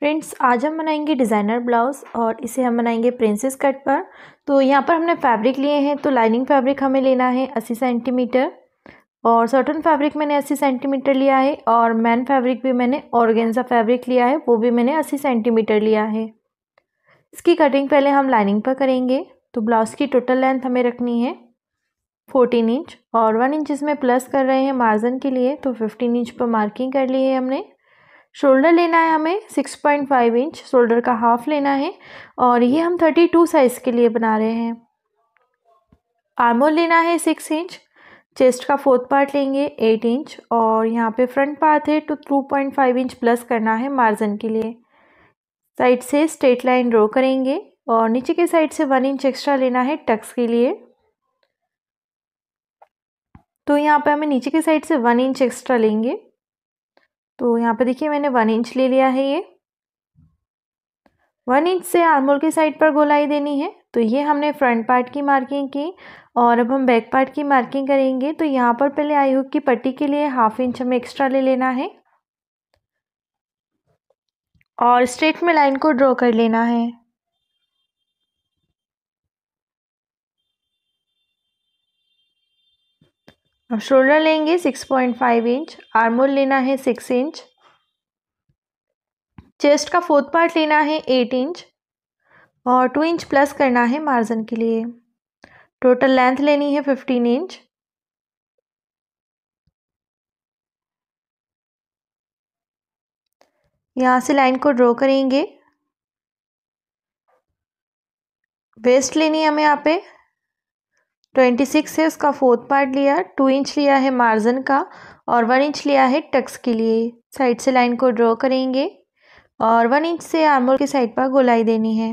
friends आज हम बनाएंगे डिज़ाइनर ब्लाउज़ और इसे हम बनाएंगे प्रिंसेस कट पर तो यहाँ पर हमने फैब्रिक लिए हैं तो लाइनिंग फैब्रिक हमें लेना है अस्सी सेंटीमीटर और सर्टन फैब्रिक मैंने अस्सी सेंटीमीटर लिया है और मैन फैब्रिक भी मैंने ऑर्गेन्जा फैब्रिक लिया है वो भी मैंने अस्सी सेंटीमीटर लिया है इसकी कटिंग पहले हम लाइनिंग पर करेंगे तो ब्लाउज़ की टोटल लेंथ हमें रखनी है फोर्टीन इंच और वन इंच इसमें प्लस कर रहे हैं मार्जिन के लिए तो फिफ्टीन इंच पर मार्किंग कर ली है हमने शोल्डर लेना है हमें 6.5 इंच शोल्डर का हाफ लेना है और ये हम 32 साइज़ के लिए बना रहे हैं आर्मोल लेना है सिक्स इंच चेस्ट का फोर्थ पार्ट लेंगे एट इंच और यहाँ पे फ्रंट पार्ट है तो two point five inch plus करना है मार्जिन के लिए साइड से स्ट्रेट लाइन ड्रॉ करेंगे और नीचे के साइड से वन इंच एक्स्ट्रा लेना है टक्स के लिए तो यहाँ पे हमें नीचे के साइड से वन इंच एक्स्ट्रा लेंगे तो यहाँ पे देखिए मैंने वन इंच ले लिया है ये वन इंच से आर्मोल की साइड पर गोलाई देनी है तो ये हमने फ्रंट पार्ट की मार्किंग की और अब हम बैक पार्ट की मार्किंग करेंगे तो यहाँ पर पहले आई हुक की पट्टी के लिए हाफ इंच हमें एक्स्ट्रा ले लेना है और स्ट्रेट में लाइन को ड्रॉ कर लेना है अब शोल्डर लेंगे six point five inch armhole लेना है सिक्स इंच चेस्ट का फोर्थ पार्ट लेना है एट इंच और टू इंच प्लस करना है मार्जिन के लिए टोटल लेंथ लेनी है फिफ्टीन इंच यहाँ से लाइन को ड्रॉ करेंगे वेस्ट लेनी है हमें यहाँ पे ट्वेंटी सिक्स है उसका फोर्थ पार्ट लिया टू इंच लिया है मार्जिन का और वन इंच लिया है टक्स के लिए साइड से लाइन को ड्रॉ करेंगे और वन इंच से आर्मोल की साइड पर गोलाई देनी है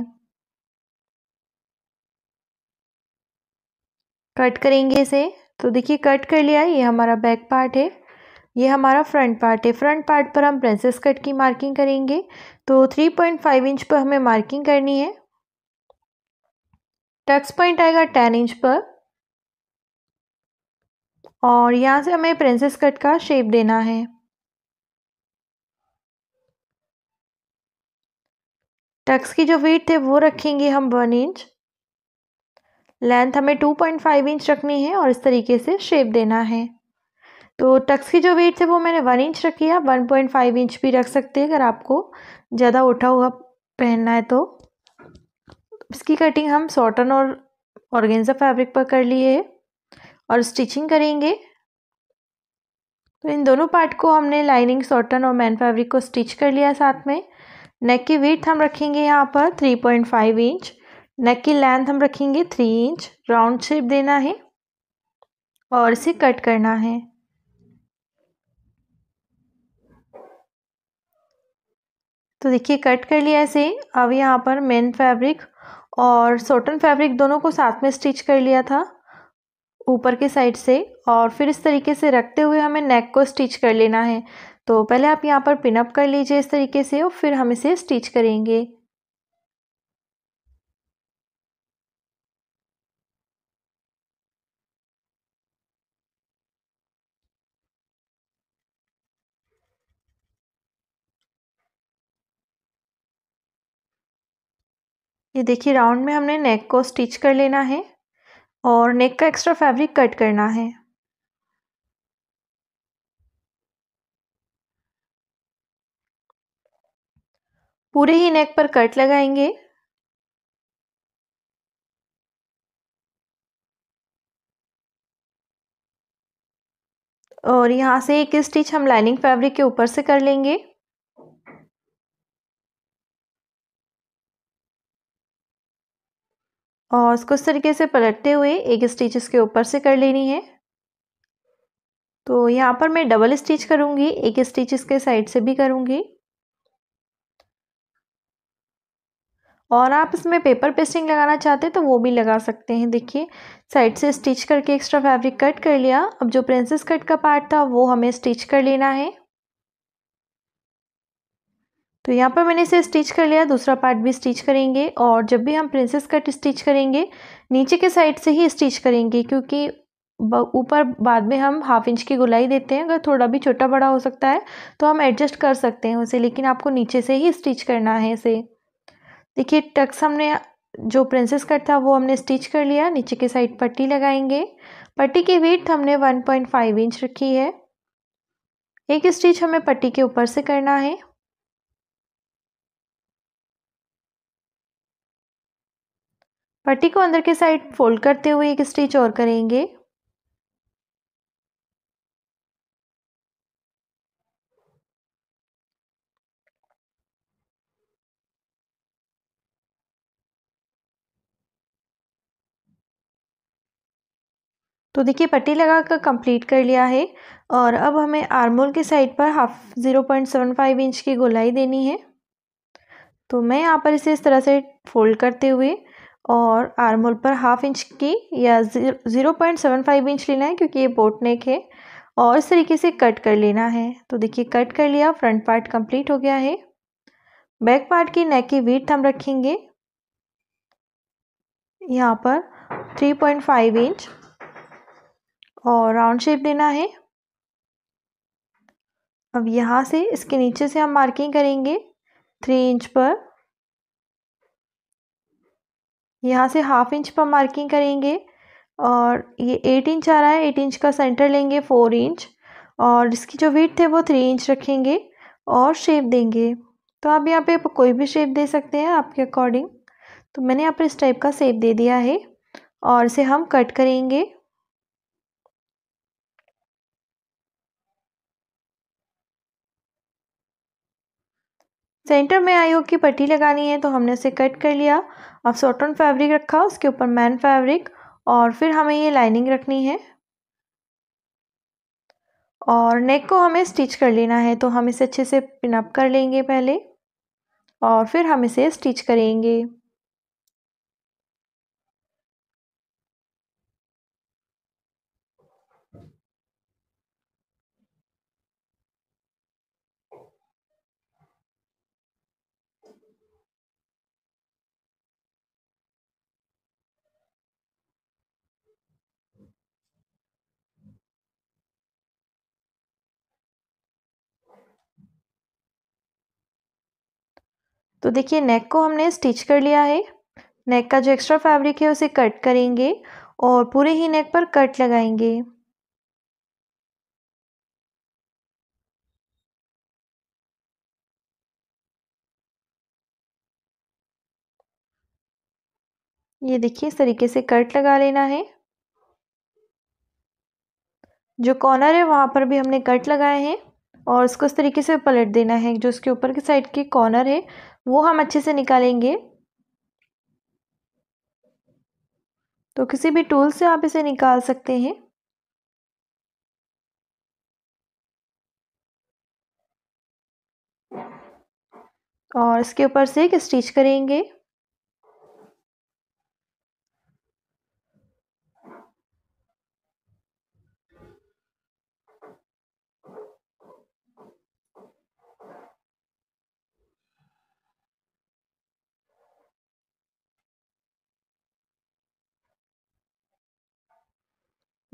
कट करेंगे इसे तो देखिए कट कर लिया ये हमारा बैक पार्ट है ये हमारा फ्रंट पार्ट है फ्रंट पार्ट पर हम प्रिंसेस कट की मार्किंग करेंगे तो थ्री पॉइंट फाइव इंच पर हमें मार्किंग करनी है टक्स पॉइंट आएगा टेन इंच पर और यहाँ से हमें प्रिंसेस कट का शेप देना है टक्स की जो वीट थे वो रखेंगे हम वन इंच लेंथ हमें टू पॉइंट फाइव इंच रखनी है और इस तरीके से शेप देना है तो टक्स की जो वेट थे वो मैंने वन इंच रखी है वन पॉइंट फाइव इंच भी रख सकते हैं अगर आपको ज़्यादा उठा हुआ पहनना है तो इसकी कटिंग हम सॉटन और ऑर्गेन्जा फैब्रिक पर कर लिए है और स्टिचिंग करेंगे तो इन दोनों पार्ट को हमने लाइनिंग सॉटन और मैन फैब्रिक को स्टिच कर लिया साथ में नेक की विथ हम रखेंगे यहाँ पर three point five inch neck की लेंथ हम रखेंगे थ्री इंच राउंड शेप देना है और इसे कट करना है तो देखिए कट कर लिया इसे अब यहाँ पर मेन फैब्रिक और सॉटन फैब्रिक दोनों को साथ में स्टिच कर लिया था ऊपर के साइड से और फिर इस तरीके से रखते हुए हमें नेक को स्टिच कर लेना है तो पहले आप यहाँ पर पिनअप कर लीजिए इस तरीके से और फिर हम इसे स्टिच करेंगे ये देखिए राउंड में हमने नेक को स्टिच कर लेना है और नेक का एक्स्ट्रा फैब्रिक कट करना है पूरे ही नेक पर कट लगाएंगे और यहाँ से एक स्टिच हम लाइनिंग फैब्रिक के ऊपर से कर लेंगे और उसको इस तरीके से पलटते हुए एक स्टिच इसके ऊपर से कर लेनी है तो यहाँ पर मैं डबल स्टिच करूँगी एक स्टिच इसके साइड से भी करूँगी और आप इसमें पेपर पेस्टिंग लगाना चाहते हैं तो वो भी लगा सकते हैं देखिए साइड से स्टिच करके एक्स्ट्रा फैब्रिक कट कर लिया अब जो प्रिंसेस कट का पार्ट था वो हमें स्टिच कर लेना है तो यहाँ पर मैंने इसे स्टिच कर लिया दूसरा पार्ट भी स्टिच करेंगे और जब भी हम प्रिंसेस कट स्टिच करेंगे नीचे के साइड से ही स्टिच करेंगे क्योंकि ऊपर बाद में हम हाफ इंच की गुलाई देते हैं अगर थोड़ा भी छोटा बड़ा हो सकता है तो हम एडजस्ट कर सकते हैं उसे लेकिन आपको नीचे से ही स्टिच करना है इसे देखिए टक्स हमने जो प्रिंसेस कट था वो हमने स्टिच कर लिया नीचे के साइड पट्टी लगाएंगे पट्टी की वेट हमने 1.5 इंच रखी है एक स्टिच हमें पट्टी के ऊपर से करना है पट्टी को अंदर के साइड फोल्ड करते हुए एक स्टिच और करेंगे तो देखिए पट्टी लगा कर कंप्लीट कर लिया है और अब हमें आर्मोल के साइड पर half zero point seven five inch की गोलाई देनी है तो मैं यहाँ पर इसे इस तरह से फोल्ड करते हुए और आर्मोल पर हाफ इंच की या zero point seven five inch लेना है क्योंकि ये बोट नेक है और इस तरीके से कट कर लेना है तो देखिए कट कर लिया फ्रंट पार्ट कंप्लीट हो गया है बैक पार्ट की नेक की वीट हम रखेंगे यहाँ पर थ्री पॉइंट फाइव इंच और राउंड शेप देना है अब यहाँ से इसके नीचे से हम मार्किंग करेंगे थ्री इंच पर यहाँ से हाफ इंच पर मार्किंग करेंगे और ये एट इंच आ रहा है एट इंच का सेंटर लेंगे फोर इंच और इसकी जो विथ है वो थ्री इंच रखेंगे और शेप देंगे तो आप यहाँ पे कोई भी शेप दे सकते हैं आपके अकॉर्डिंग तो मैंने यहाँ पर इस टाइप का शेप दे दिया है और इसे हम कट करेंगे सेंटर में आई की पट्टी लगानी है तो हमने उसे कट कर लिया अब सॉटन फैब्रिक रखा उसके ऊपर मैन फैब्रिक और फिर हमें ये लाइनिंग रखनी है और नेक को हमें स्टिच कर लेना है तो हम इसे अच्छे से पिनअप कर लेंगे पहले और फिर हम इसे स्टिच करेंगे तो देखिए नेक को हमने स्टिच कर लिया है नेक का जो एक्स्ट्रा फैब्रिक है उसे कट करेंगे और पूरे ही नेक पर कट लगाएंगे ये देखिए इस तरीके से कट लगा लेना है जो कॉर्नर है वहां पर भी हमने कट लगाए हैं और उसको इस तरीके से पलट देना है जो उसके ऊपर के साइड के कॉर्नर है वो हम अच्छे से निकालेंगे तो किसी भी टूल से आप इसे निकाल सकते हैं और इसके ऊपर से एक स्टिच करेंगे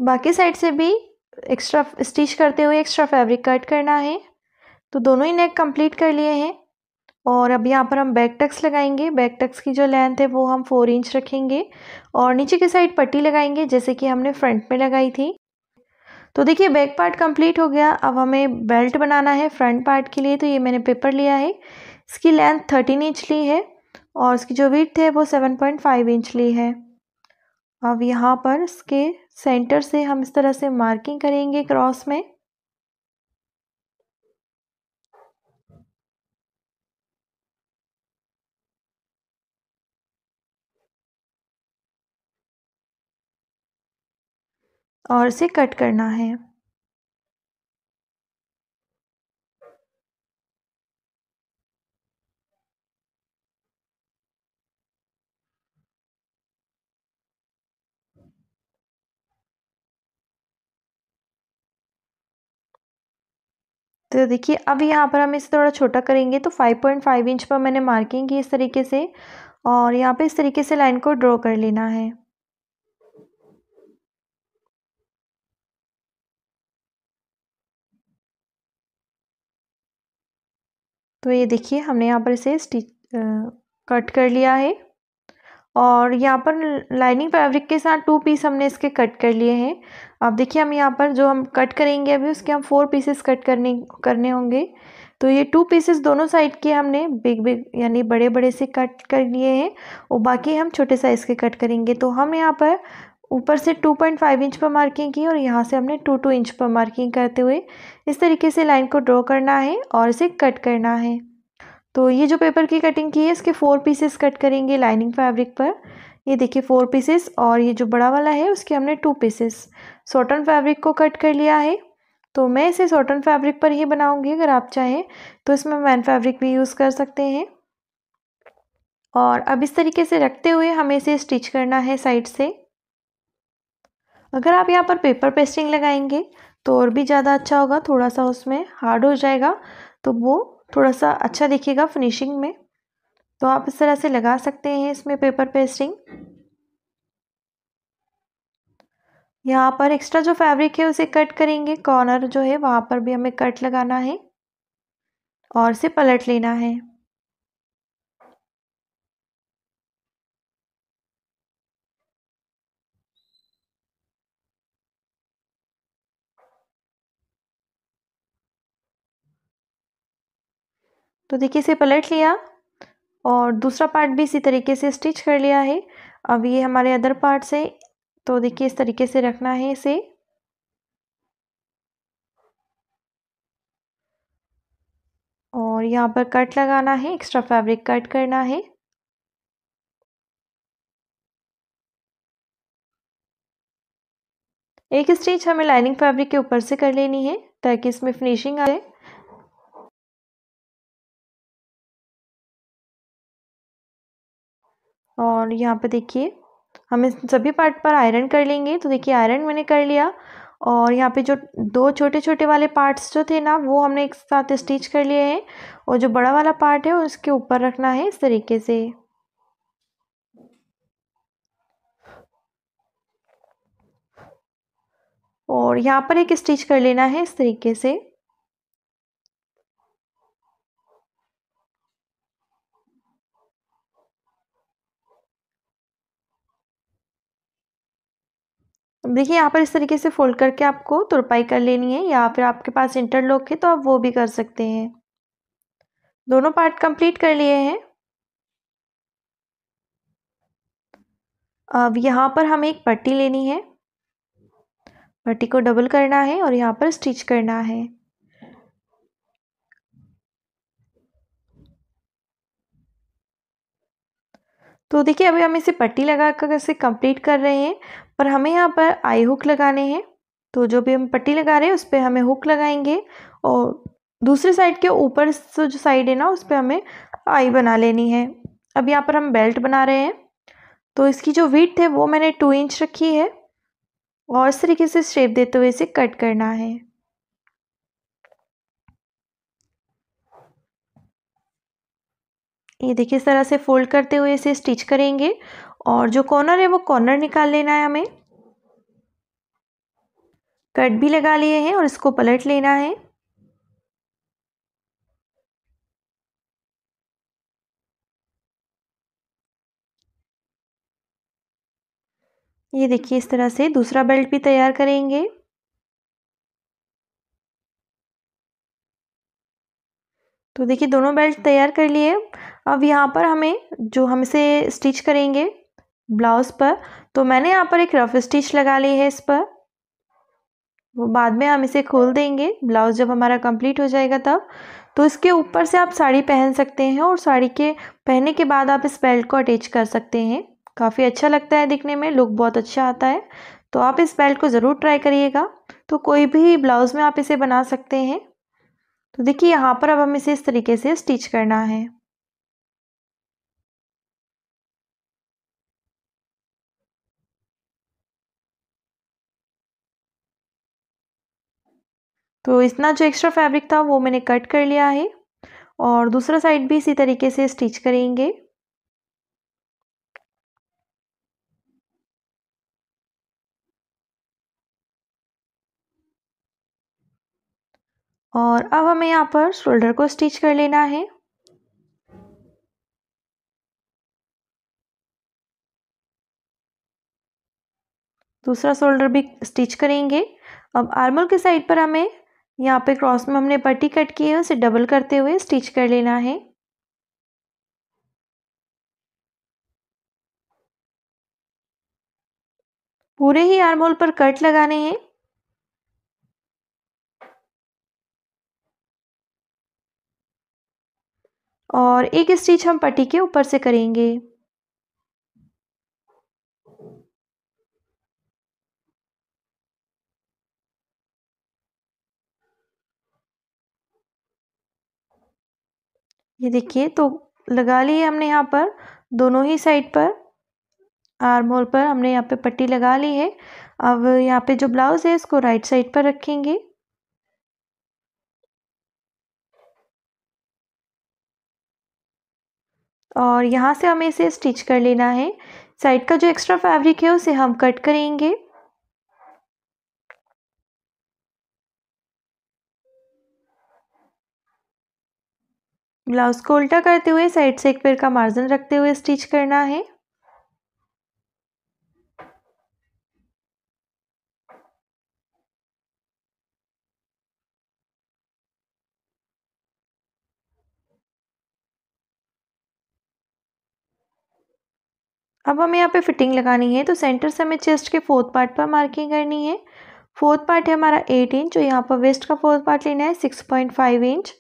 बाकी साइड से भी एक्स्ट्रा स्टिच करते हुए एक्स्ट्रा फैब्रिक कट करना है तो दोनों ही नेक कंप्लीट कर लिए हैं और अब यहाँ पर हम बैक टक्स लगाएंगे बैक टक्स की जो लेंथ है वो हम फोर इंच रखेंगे और नीचे की साइड पट्टी लगाएंगे जैसे कि हमने फ्रंट में लगाई थी तो देखिए बैक पार्ट कंप्लीट हो गया अब हमें बेल्ट बनाना है फ्रंट पार्ट के लिए तो ये मैंने पेपर लिया है इसकी लेंथ थर्टीन इंच ली है और इसकी जो विथ है वो सेवन पॉइंट फाइव इंच ली है अब यहाँ पर इसके सेंटर से हम इस तरह से मार्किंग करेंगे क्रॉस में और इसे कट करना है तो देखिए अब यहाँ पर हम इसे थोड़ा छोटा करेंगे तो 5.5 इंच पर मैंने मार्किंग की इस तरीके से और यहाँ पे इस तरीके से लाइन को ड्रॉ कर लेना है तो ये देखिए हमने यहाँ पर इसे स्टिच कट कर लिया है और यहाँ पर लाइनिंग फैब्रिक के साथ टू पीस हमने इसके कट कर लिए हैं अब देखिए हम यहाँ पर जो हम कट करेंगे अभी उसके हम फोर पीसेस कट करने करने होंगे तो ये टू पीसेस दोनों साइड के हमने बिग बिग यानी बड़े बड़े से कट कर लिए हैं और बाकी हम छोटे साइज़ के कट करेंगे तो हम यहाँ पर ऊपर से 2.5 इंच पर मार्किंग की और यहाँ से हमने 2 2 इंच पर मार्किंग करते हुए इस तरीके से लाइन को ड्रॉ करना है और इसे कट करना है तो ये जो पेपर की कटिंग की है इसके फोर पीसेस कट करेंगे लाइनिंग फैब्रिक पर ये देखिए फोर पीसेस और ये जो बड़ा वाला है उसके हमने टू पीसेस सॉटन फैब्रिक को कट कर लिया है तो मैं इसे सॉटन फैब्रिक पर ही बनाऊंगी अगर आप चाहें तो इसमें मैन फैब्रिक भी यूज़ कर सकते हैं और अब इस तरीके से रखते हुए हमें इसे स्टिच करना है साइड से अगर आप यहाँ पर पेपर पेस्टिंग लगाएंगे तो और भी ज़्यादा अच्छा होगा थोड़ा सा उसमें हार्ड हो जाएगा तो वो थोड़ा सा अच्छा दिखेगा फिनिशिंग में तो आप इस तरह से लगा सकते हैं इसमें पेपर पेस्टिंग यहाँ पर एक्स्ट्रा जो फैब्रिक है उसे कट करेंगे कॉर्नर जो है वहाँ पर भी हमें कट लगाना है और से पलट लेना है तो देखिए इसे पलट लिया और दूसरा पार्ट भी इसी तरीके से स्टिच कर लिया है अब ये हमारे अदर पार्ट से तो देखिए इस तरीके से रखना है इसे और यहाँ पर कट लगाना है एक्स्ट्रा फैब्रिक कट करना है एक स्टिच हमें लाइनिंग फैब्रिक के ऊपर से कर लेनी है ताकि इसमें फिनिशिंग आ जाए और यहाँ पे देखिए हम इस सभी पार्ट पर आयरन कर लेंगे तो देखिए आयरन मैंने कर लिया और यहाँ पे जो दो छोटे छोटे वाले पार्ट्स जो थे ना वो हमने एक साथ स्टिच कर लिए हैं और जो बड़ा वाला पार्ट है उसके ऊपर रखना है इस तरीके से और यहाँ पर एक स्टिच कर लेना है इस तरीके से देखिए यहाँ पर इस तरीके से फोल्ड करके आपको तुरपाई कर लेनी है या फिर आपके पास इंटरलॉक है तो आप वो भी कर सकते हैं दोनों पार्ट कंप्लीट कर लिए हैं अब यहाँ पर हमें एक पट्टी लेनी है पट्टी को डबल करना है और यहाँ पर स्टिच करना है तो देखिए अभी हम इसे पट्टी लगा कर इसे कंप्लीट कर रहे हैं और हमें यहाँ पर आई हुक लगाने हैं तो जो भी हम पट्टी लगा रहे हैं उस पर हमें हुक लगाएंगे और दूसरी साइड के ऊपर से जो साइड है ना उस पर हमें आई बना लेनी है अब यहाँ पर हम बेल्ट बना रहे हैं तो इसकी जो वीट है वो मैंने टू इंच रखी है और इस तरीके से शेप देते हुए इसे कट करना है ये देखिए इस तरह से फोल्ड करते हुए इसे स्टिच करेंगे और जो कॉर्नर है वो कॉर्नर निकाल लेना है हमें कट भी लगा लिए हैं और इसको पलट लेना है ये देखिए इस तरह से दूसरा बेल्ट भी तैयार करेंगे तो देखिए दोनों बेल्ट तैयार कर लिए अब यहाँ पर हमें जो हमसे स्टिच करेंगे ब्लाउज़ पर तो मैंने यहाँ पर एक रफ स्टिच लगा ली है इस पर वो बाद में हम इसे खोल देंगे ब्लाउज़ जब हमारा कंप्लीट हो जाएगा तब तो इसके ऊपर से आप साड़ी पहन सकते हैं और साड़ी के पहनने के बाद आप इस बेल्ट को अटैच कर सकते हैं काफ़ी अच्छा लगता है दिखने में लुक बहुत अच्छा आता है तो आप इस बेल्ट को ज़रूर ट्राई करिएगा तो कोई भी ब्लाउज़ में आप इसे बना सकते हैं तो देखिए यहाँ पर अब हम इसे इस तरीके से स्टिच करना है तो इतना जो एक्स्ट्रा फैब्रिक था वो मैंने कट कर लिया है और दूसरा साइड भी इसी तरीके से स्टिच करेंगे और अब हमें यहाँ पर शोल्डर को स्टिच कर लेना है दूसरा शोल्डर भी स्टिच करेंगे अब आर्मल के साइड पर हमें यहाँ पे क्रॉस में हमने पट्टी कट की है उसे डबल करते हुए स्टिच कर लेना है पूरे ही आर्म होल पर कट लगाने हैं और एक स्टिच हम पट्टी के ऊपर से करेंगे ये देखिए तो लगा ली है हमने यहाँ पर दोनों ही साइड पर आर्म होल पर हमने यहाँ पे पट्टी लगा ली है अब यहाँ पे जो ब्लाउज़ है इसको राइट साइड पर रखेंगे और यहाँ से हमें इसे स्टिच कर लेना है साइड का जो एक्स्ट्रा फैब्रिक है उसे हम कट करेंगे ब्लाउज को उल्टा करते हुए साइड से एक पैर का मार्जिन रखते हुए स्टिच करना है अब हमें यहाँ पे फिटिंग लगानी है तो सेंटर से हमें चेस्ट के फोर्थ पार्ट पर मार्किंग करनी है फोर्थ पार्ट है हमारा एट इंच और यहाँ पर वेस्ट का फोर्थ पार्ट लेना है सिक्स पॉइंट फाइव इंच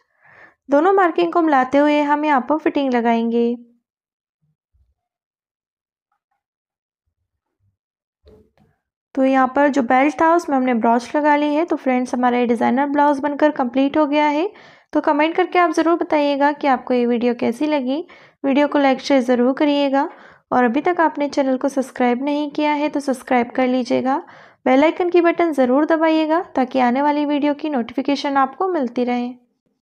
दोनों मार्किंग को मिलाते हुए हम यहाँ पर फिटिंग लगाएंगे तो यहाँ पर जो बेल्ट था उसमें हमने ब्रॉच लगा ली है तो फ्रेंड्स हमारा ये डिज़ाइनर ब्लाउज़ बनकर कंप्लीट हो गया है तो कमेंट करके आप ज़रूर बताइएगा कि आपको ये वीडियो कैसी लगी वीडियो को लाइक शेयर ज़रूर करिएगा और अभी तक आपने चैनल को सब्सक्राइब नहीं किया है तो सब्सक्राइब कर लीजिएगा बेल आइकन की बटन ज़रूर दबाइएगा ताकि आने वाली वीडियो की नोटिफिकेशन आपको मिलती रहे